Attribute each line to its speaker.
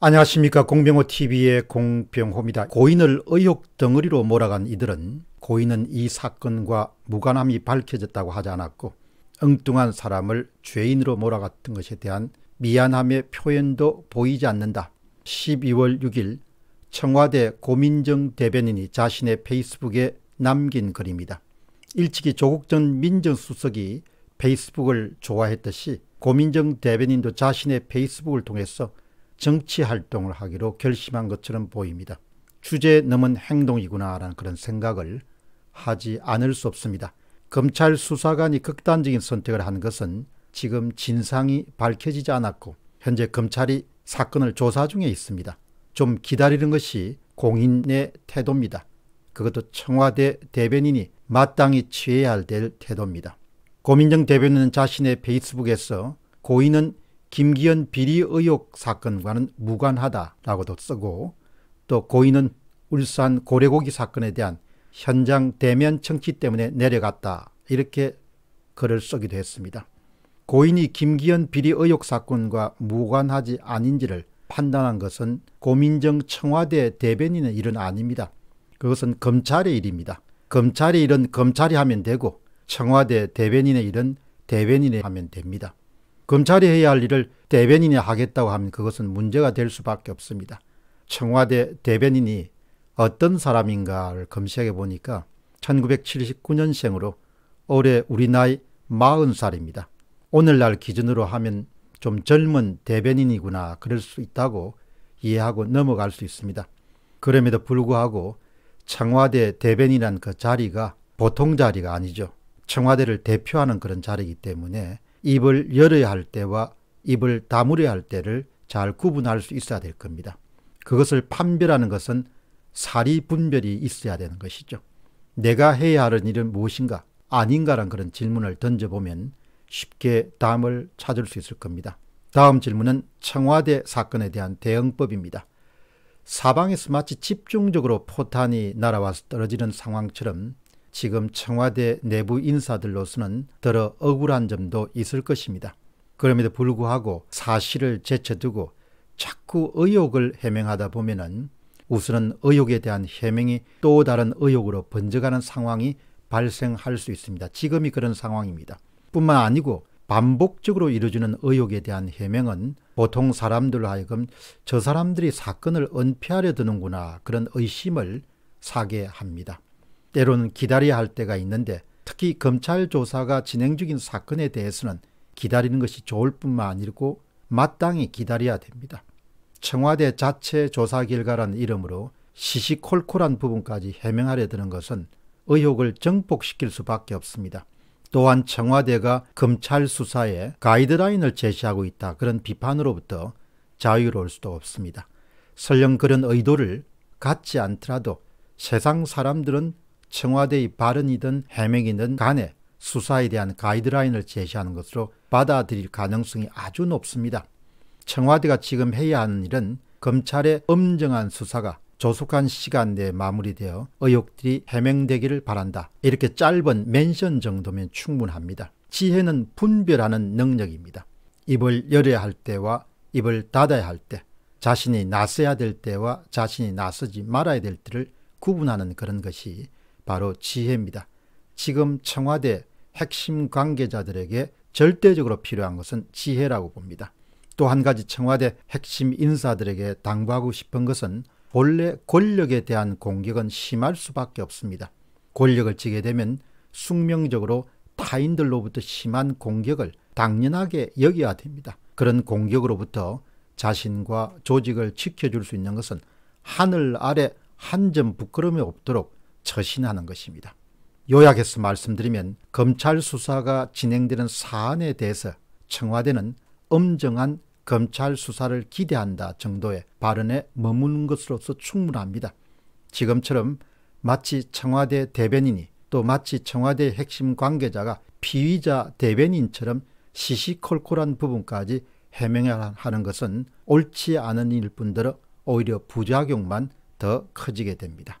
Speaker 1: 안녕하십니까 공병호TV의 공병호입니다. 고인을 의혹 덩어리로 몰아간 이들은 고인은 이 사건과 무관함이 밝혀졌다고 하지 않았고 엉뚱한 사람을 죄인으로 몰아갔던 것에 대한 미안함의 표현도 보이지 않는다. 12월 6일 청와대 고민정 대변인이 자신의 페이스북에 남긴 글입니다. 일찍이 조국 전 민정수석이 페이스북을 좋아했듯이 고민정 대변인도 자신의 페이스북을 통해서 정치 활동을 하기로 결심한 것처럼 보입니다. 주제 넘은 행동이구나라는 그런 생각을 하지 않을 수 없습니다. 검찰 수사관이 극단적인 선택을 한 것은 지금 진상이 밝혀지지 않았고 현재 검찰이 사건을 조사 중에 있습니다. 좀 기다리는 것이 공인의 태도입니다. 그것도 청와대 대변인이 마땅히 취해야 될 태도입니다. 고민정 대변인은 자신의 페이스북에서 고인은 김기현 비리 의혹 사건과는 무관하다라고도 쓰고 또 고인은 울산 고래고기 사건에 대한 현장 대면 청취 때문에 내려갔다 이렇게 글을 쓰기도 했습니다. 고인이 김기현 비리 의혹 사건과 무관하지 아닌지를 판단한 것은 고민정 청와대 대변인의 일은 아닙니다. 그것은 검찰의 일입니다. 검찰의 일은 검찰이 하면 되고 청와대 대변인의 일은 대변인이 하면 됩니다. 검찰이 해야 할 일을 대변인이 하겠다고 하면 그것은 문제가 될 수밖에 없습니다. 청와대 대변인이 어떤 사람인가를 검색해 보니까 1979년생으로 올해 우리 나이 40살입니다. 오늘날 기준으로 하면 좀 젊은 대변인이구나 그럴 수 있다고 이해하고 넘어갈 수 있습니다. 그럼에도 불구하고 청와대 대변인이란 그 자리가 보통 자리가 아니죠. 청와대를 대표하는 그런 자리이기 때문에 입을 열어야 할 때와 입을 다물어야 할 때를 잘 구분할 수 있어야 될 겁니다. 그것을 판별하는 것은 사리 분별이 있어야 되는 것이죠. 내가 해야 하는 일은 무엇인가 아닌가란 그런 질문을 던져보면 쉽게 답을 찾을 수 있을 겁니다. 다음 질문은 청와대 사건에 대한 대응법입니다. 사방에서 마치 집중적으로 포탄이 날아와서 떨어지는 상황처럼 지금 청와대 내부 인사들로서는 더러 억울한 점도 있을 것입니다. 그럼에도 불구하고 사실을 제쳐두고 자꾸 의혹을 해명하다 보면은 우선은 의혹에 대한 해명이 또 다른 의혹으로 번져가는 상황이 발생할 수 있습니다. 지금이 그런 상황입니다. 뿐만 아니고 반복적으로 이루어지는 의혹에 대한 해명은 보통 사람들 하여금 저 사람들이 사건을 은폐하려 드는구나 그런 의심을 사게 합니다. 때로는 기다려야 할 때가 있는데 특히 검찰 조사가 진행 중인 사건에 대해서는 기다리는 것이 좋을 뿐만 아니고 마땅히 기다려야 됩니다. 청와대 자체 조사 결과란 이름으로 시시콜콜한 부분까지 해명하려 드는 것은 의혹을 정복시킬 수밖에 없습니다. 또한 청와대가 검찰 수사에 가이드라인을 제시하고 있다 그런 비판으로부터 자유로울 수도 없습니다. 설령 그런 의도를 갖지 않더라도 세상 사람들은 청와대의 발언이든 해명이든 간에 수사에 대한 가이드라인을 제시하는 것으로 받아들일 가능성이 아주 높습니다. 청와대가 지금 해야 하는 일은 검찰의 엄정한 수사가 조속한 시간 내에 마무리되어 의혹들이 해명되기를 바란다. 이렇게 짧은 멘션 정도면 충분합니다. 지혜는 분별하는 능력입니다. 입을 열어야 할 때와 입을 닫아야 할 때, 자신이 나서야 될 때와 자신이 나서지 말아야 될 때를 구분하는 그런 것이 바로 지혜입니다. 지금 청와대 핵심 관계자들에게 절대적으로 필요한 것은 지혜라고 봅니다. 또 한 가지 청와대 핵심 인사들에게 당부하고 싶은 것은 본래 권력에 대한 공격은 심할 수밖에 없습니다. 권력을 지게 되면 숙명적으로 타인들로부터 심한 공격을 당연하게 여겨야 됩니다. 그런 공격으로부터 자신과 조직을 지켜줄 수 있는 것은 하늘 아래 한 점 부끄러움이 없도록 처신하는 것입니다. 요약해서 말씀드리면 검찰 수사가 진행되는 사안에 대해서 청와대는 엄정한 검찰 수사를 기대한다 정도의 발언에 머무는 것으로서 충분합니다. 지금처럼 마치 청와대 대변인이 또 마치 청와대 핵심 관계자가 피의자 대변인처럼 시시콜콜한 부분까지 해명 하는 것은 옳지 않은 일뿐더러 오히려 부작용만 더 커지게 됩니다.